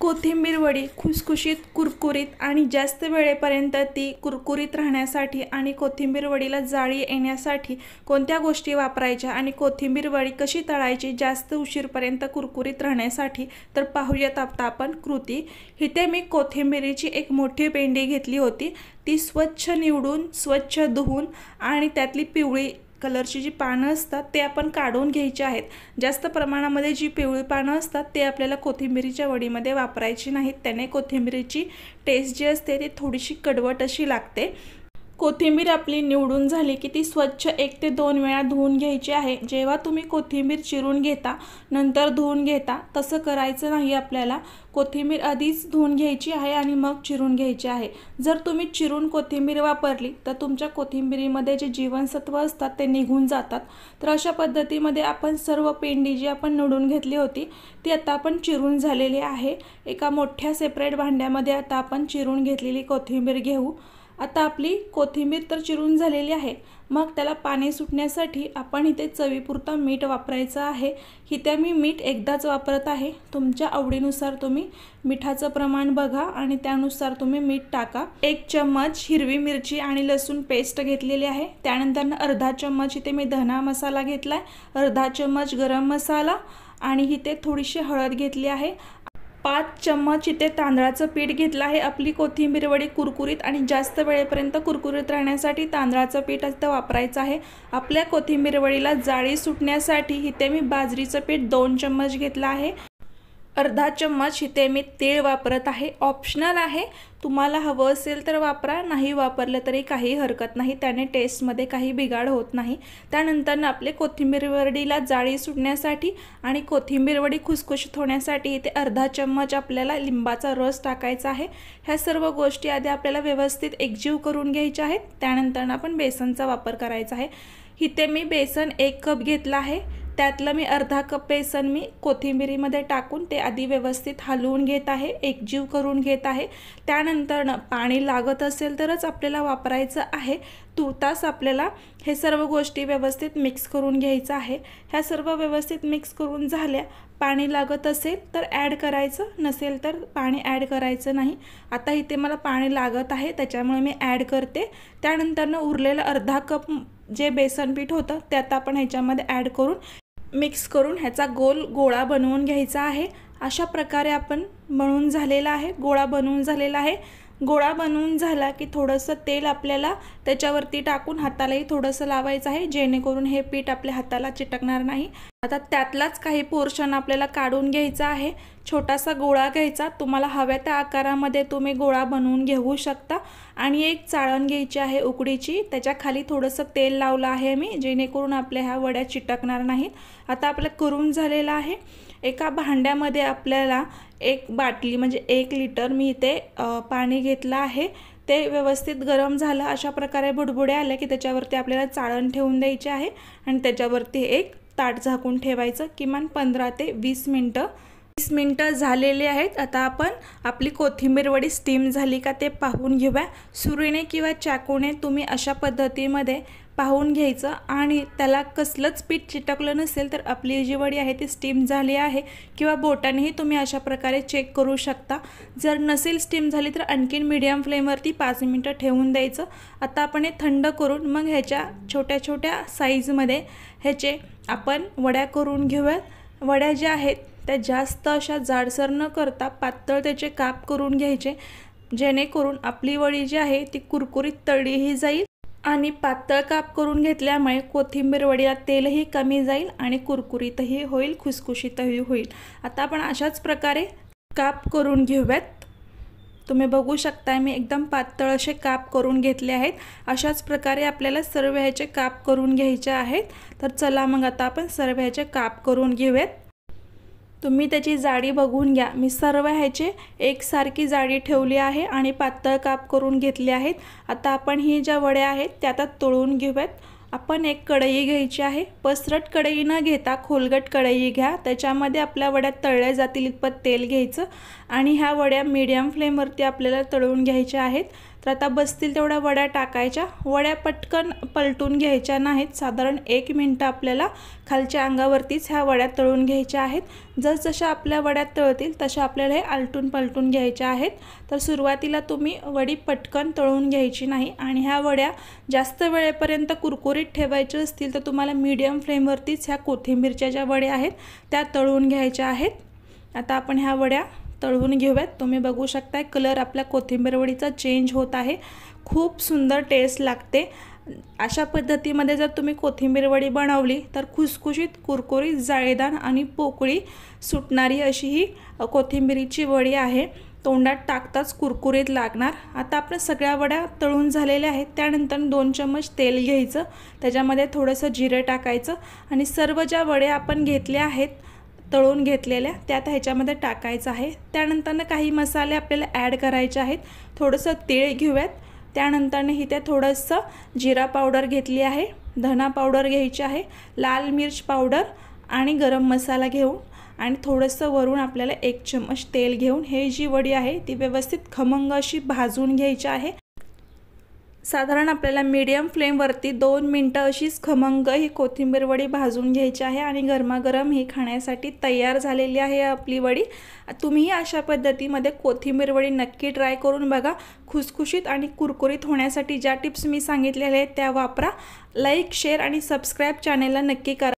कोथिंबीर वडी खुसखुशीत कुरकुरीत आणि जास्त वेळेपर्यंत ती कुरकुरीत राहण्यासाठी आणि कोथिंबीर वडीला जाळी येण्यासाठी कोणत्या गोष्टी वापरायच्या आणि कोथिंबीर वडी कशी तळायची जास्त उशीरपर्यंत कुरकुरीत राहण्यासाठी तर पाहूयात आता आपण कृती इथे मी कोथिंबीरीची एक मोठी पेंडी घेतली होती ती स्वच्छ निवडून स्वच्छ धुवून आणि त्यातली पिवळी कलरची जी पानं असतात ते आपण काढून घ्यायचे आहेत जास्त प्रमाणामध्ये जी पिवळी पानं असतात ते आपल्याला कोथिंबिरीच्या वडीमध्ये वापरायची नाहीत त्याने कोथिंबिरीची टेस्ट जी असते ती थोडीशी कडवट अशी लागते कोथिंबीर आपली निवडून झाली की ती स्वच्छ एक ते दोन वेळा धुवून घ्यायची आहे जेव्हा तुम्ही कोथिंबीर चिरून घेता नंतर धुवून घेता तसं करायचं नाही आपल्याला कोथिंबीर आधीच धुवून घ्यायची आहे आणि मग चिरून घ्यायची आहे जर तुम्ही चिरून कोथिंबीर वापरली तर तुमच्या कोथिंबीरीमध्ये जे जीवनसत्व असतात ते निघून जातात तर अशा पद्धतीमध्ये आपण सर्व पेंडी जी आपण निवडून घेतली होती ती आता आपण चिरून झालेली आहे एका मोठ्या सेपरेट भांड्यामध्ये आता आपण चिरून घेतलेली कोथिंबीर घेऊ आता आपली कोथिंबीर तर चिरून झालेली आहे मग त्याला पाणी सुटण्यासाठी आपण इथे चवीपुरता मीठ वापरायचं आहे इथे मी मीठ एकदाच वापरत आहे तुमच्या आवडीनुसार तुम्ही मिठाचं प्रमाण बघा आणि त्यानुसार तुम्ही मीठ टाका एक चम्मच हिरवी मिरची आणि लसूण पेस्ट घेतलेली आहे त्यानंतर अर्धा चम्मच इथे मी धना मसाला घेतला आहे अर्धा चम्मच गरम मसाला आणि इथे थोडीशी हळद घेतली आहे पाच चम्मच इथे तांदळाचं पीठ घेतलं आहे आपली कोथिंबीर वडी कुरकुरीत आणि जास्त वेळेपर्यंत कुरकुरीत राहण्यासाठी तांदळाचं पीठ इथं वापरायचं आहे आपल्या कोथिंबीर वडीला जाळी सुटण्यासाठी इथे मी बाजरीचं पीठ दोन चम्मच घेतलं आहे अर्धा चम्मच इथे मी तीळ वापरत आहे ऑप्शनल आहे तुम्हाला हवं असेल तर वापरा नाही वापरलं तरी काही हरकत नाही त्याने टेस्टमध्ये काही बिघाड होत नाही त्यानंतर आपले कोथिंबीर वडीला जाळी सुटण्यासाठी आणि कोथिंबीर वडी खुसखुशीत होण्यासाठी इथे अर्धा चम्मच आपल्याला लिंबाचा रस टाकायचा आहे ह्या सर्व गोष्टी आधी आपल्याला व्यवस्थित एकजीव करून घ्यायच्या आहेत त्यानंतर आपण बेसनचा वापर करायचा आहे इथे मी बेसन एक कप घेतला आहे त्यातलं मी अर्धा कप बेसन मी कोथिंबिरीमध्ये टाकून ते आधी व्यवस्थित हलवून घेत आहे एकजीव करून घेत आहे त्यानंतरनं पाणी लागत असेल तरच आपल्याला वापरायचं आहे तुर्तास आपल्याला हे सर्व गोष्टी व्यवस्थित मिक्स करून घ्यायचं आहे ह्या सर्व व्यवस्थित मिक्स करून झाल्या पाणी लागत असेल तर ॲड करायचं नसेल तर पाणी ॲड करायचं नाही आता इथे मला पाणी लागत आहे त्याच्यामुळे मी ॲड करते त्यानंतरनं उरलेलं अर्धा कप जे बेसन पीठ होतं ते आता आपण ह्याच्यामध्ये ॲड करून मिक्स करून ह्याचा गोल गोळा बनवून घ्यायचा आहे अशा प्रकारे आपण बनवून झालेला आहे गोळा बनवून झालेला आहे गोळा बनवून झाला की थोडंसं तेल आपल्याला त्याच्यावरती टाकून हातालाही थोडंसं लावायचं आहे जेणेकरून हे पीठ आपल्या हाताला चिटकणार नाही आता त्यातलाच काही पोर्शन आपल्याला काढून घ्यायचा आहे छोटासा गोळा घ्यायचा तुम्हाला हव्या त्या आकारामध्ये तुम्ही गोळा बनवून घेऊ शकता आणि एक चाळण घ्यायची आहे उकडीची त्याच्या खाली थोडंसं तेल लावलं आहे मी जेणेकरून आपल्या ह्या वड्या चिटकणार नाहीत आता आपलं करून झालेलं आहे एका भांड्यामध्ये आपल्याला एक बाटली म्हणजे एक लिटर मी इथे पाणी घेतलं आहे ते व्यवस्थित गरम झालं अशा प्रकारे बुडबुड्या आल्या की त्याच्यावरती आपल्याला चाळण ठेवून द्यायचे आहे आणि त्याच्यावरती एक ताट झाकून ठेवायचं किमान पंधरा ते वीस मिनटं वीस मिनटं झालेले आहेत आता आपण आपली कोथिंबीर वडी स्टीम झाली का ते पाहून घेऊया सुरीने किंवा चाकूने तुम्ही अशा पद्धतीमध्ये पाहून घ्यायचं आणि त्याला कसलंच पीठ चिटकलं नसेल तर आपली जी वडी आहे ती स्टीम झाली आहे किंवा बोटानेही तुम्ही अशा प्रकारे चेक करू शकता जर नसेल स्टीम झाली तर आणखीन मीडियम फ्लेमवरती पाच मिनटं ठेवून द्यायचं आता आपण हे थंड करून मग ह्याच्या छोट्या छोट्या साईजमध्ये ह्याचे आपण वड्या करून घेऊयात वड्या ज्या आहेत त्या जास्त अशा जाडसर न करता पातळ त्याचे काप करून घ्यायचे जेणेकरून आपली वडी जी आहे ती कुरकुरीत तळलीही जाईल आणि पातळ काप करून घेतल्यामुळे कोथिंबीर वडीला तेलही कमी जाईल आणि कुरकुरीतही होईल खुसखुशीतही होईल आता आपण अशाच प्रकारे काप करून घेऊयात तुम्ही बघू शकताय मी एकदम पातळ असे काप करून घेतले आहेत अशाच प्रकारे आपल्याला सर्व ह्याचे काप करून घ्यायचे आहेत तर चला मग आता आपण सर्व ह्याचे काप करून घेऊयात तुम्ही त्याची जाडी बघून घ्या मी सर्व ह्याचे एकसारखी जाडी ठेवली आहे आणि पातळ काप करून घेतले आहेत आता आपण ही ज्या वड्या आहेत त्या आता तळून घेऊयात आपण एक कढई घ्यायची आहे पसरट कढई न घेता खोलगट कढई घ्या त्याच्यामध्ये आपल्या वड्या तळल्या जातील इतपत तेल घ्यायचं आणि ह्या वड्या मीडियम फ्लेमवरती आपल्याला तळून घ्यायच्या आहेत तर आता बसतील तेवढ्या वड्या टाकायच्या वड्या पटकन पलटून घ्यायच्या नाहीत साधारण एक मिनटं आपल्याला खालच्या अंगावरतीच ह्या वड्या तळून घ्यायच्या आहेत जसजशा आपल्या वड्या तळतील तशा आपल्याला हे आलटून पलटून घ्यायच्या आहेत तर सुरुवातीला तुम्ही वडी पटकन तळून घ्यायची नाही आणि ह्या वड्या जास्त वेळेपर्यंत कुरकुरीत ठेवायच्या असतील तर तुम्हाला मीडियम फ्लेमवरतीच ह्या कोथिंबीरच्या ज्या वड्या आहेत त्या तळून घ्यायच्या आहेत आता आपण ह्या वड्या तळवून घेऊयात तुम्ही बघू शकताय कलर आपल्या कोथिंबीरवडीचा चेंज होत आहे खूप सुंदर टेस्ट लागते अशा पद्धतीमध्ये जर तुम्ही कोथिंबीर वडी बनवली तर खुसखुशीत कुरकुरीत जाळेदार आणि पोकळी सुटणारी अशी ही कोथिंबीरीची वडी आहे तोंडात टाकताच कुरकुरीत लागणार आता आपण सगळ्या वड्या तळून झालेल्या आहेत त्यानंतर दोन चम्मच तेल घ्यायचं त्याच्यामध्ये थोडंसं जिरं टाकायचं आणि सर्व ज्या वड्या आपण घेतल्या आहेत तळून घेतलेल्या त्या आता ह्याच्यामध्ये टाकायचं आहे त्यानंतरनं काही मसाले आपल्याला ॲड करायचे आहेत थोडंसं तिळ घेऊयात त्यानंतरनं त्या थोडंसं जिरा पावडर घेतली आहे धना पावडर घ्यायची आहे लाल मिर्च पावडर आणि गरम मसाला घेऊन आणि थोडंसं वरून आपल्याला एक चम्मच तेल घेऊन हे जी वडी आहे ती व्यवस्थित खमंग अशी भाजून घ्यायची आहे साधारण आपल्याला मीडियम फ्लेमवरती दोन मिनटं अशीच खमंग ही कोथिंबीर वडी भाजून घ्यायची आहे आणि गरमागरम ही खाण्यासाठी तयार झालेली आहे आपली वडी तुम्हीही अशा पद्धतीमध्ये कोथिंबीर वडी नक्की ट्राय करून बघा खुसखुशीत आणि कुरकुरीत होण्यासाठी ज्या टिप्स मी सांगितलेल्या आहेत त्या वापरा लाईक शेअर आणि सबस्क्राईब चॅनेलला नक्की करा